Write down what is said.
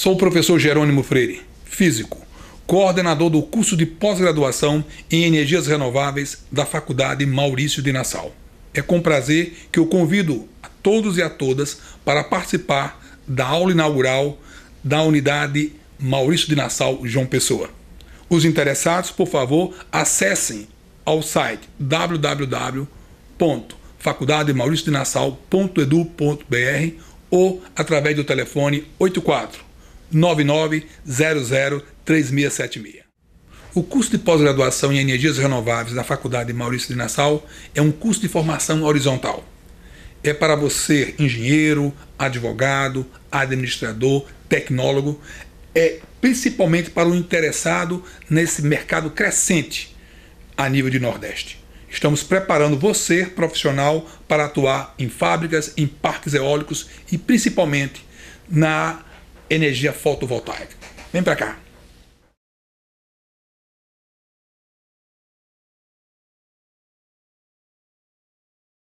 Sou o professor Jerônimo Freire, físico, coordenador do curso de pós-graduação em energias renováveis da Faculdade Maurício de Nassau. É com prazer que eu convido a todos e a todas para participar da aula inaugural da unidade Maurício de Nassau João Pessoa. Os interessados, por favor, acessem ao site www.faculdadeMauriciodinassau.edu.br ou através do telefone 84 99003676. O curso de pós-graduação em energias renováveis da Faculdade Maurício de Nassau é um curso de formação horizontal. É para você, engenheiro, advogado, administrador, tecnólogo, é principalmente para o interessado nesse mercado crescente a nível de Nordeste. Estamos preparando você, profissional, para atuar em fábricas, em parques eólicos e principalmente na energia fotovoltaica. Vem para cá.